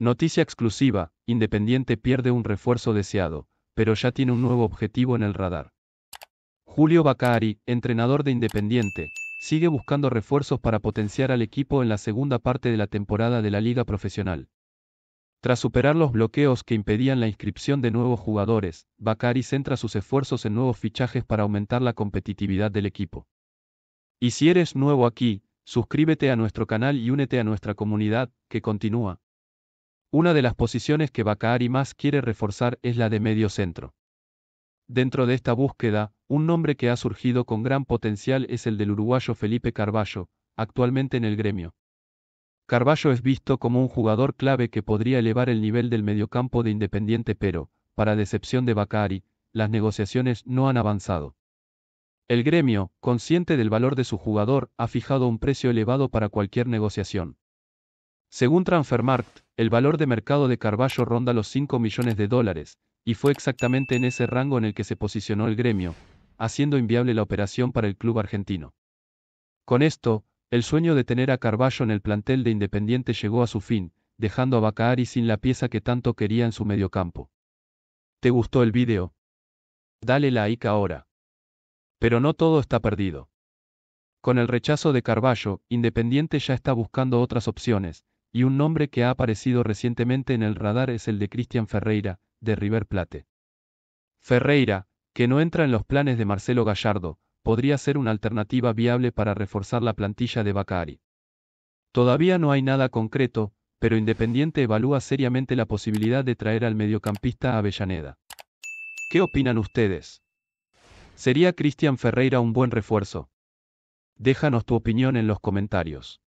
Noticia exclusiva, Independiente pierde un refuerzo deseado, pero ya tiene un nuevo objetivo en el radar. Julio Bacari, entrenador de Independiente, sigue buscando refuerzos para potenciar al equipo en la segunda parte de la temporada de la Liga Profesional. Tras superar los bloqueos que impedían la inscripción de nuevos jugadores, Bacari centra sus esfuerzos en nuevos fichajes para aumentar la competitividad del equipo. Y si eres nuevo aquí, suscríbete a nuestro canal y únete a nuestra comunidad, que continúa. Una de las posiciones que Bacari más quiere reforzar es la de medio centro. Dentro de esta búsqueda, un nombre que ha surgido con gran potencial es el del uruguayo Felipe Carballo, actualmente en el gremio. Carballo es visto como un jugador clave que podría elevar el nivel del mediocampo de Independiente pero, para decepción de Bacari, las negociaciones no han avanzado. El gremio, consciente del valor de su jugador, ha fijado un precio elevado para cualquier negociación. Según Transfermarkt, el valor de mercado de Carballo ronda los 5 millones de dólares, y fue exactamente en ese rango en el que se posicionó el gremio, haciendo inviable la operación para el club argentino. Con esto, el sueño de tener a Carballo en el plantel de Independiente llegó a su fin, dejando a y sin la pieza que tanto quería en su mediocampo. ¿Te gustó el vídeo? Dale like ahora. Pero no todo está perdido. Con el rechazo de Carballo, Independiente ya está buscando otras opciones, y un nombre que ha aparecido recientemente en el radar es el de Cristian Ferreira, de River Plate. Ferreira, que no entra en los planes de Marcelo Gallardo, podría ser una alternativa viable para reforzar la plantilla de Bacari. Todavía no hay nada concreto, pero Independiente evalúa seriamente la posibilidad de traer al mediocampista a Avellaneda. ¿Qué opinan ustedes? ¿Sería Cristian Ferreira un buen refuerzo? Déjanos tu opinión en los comentarios.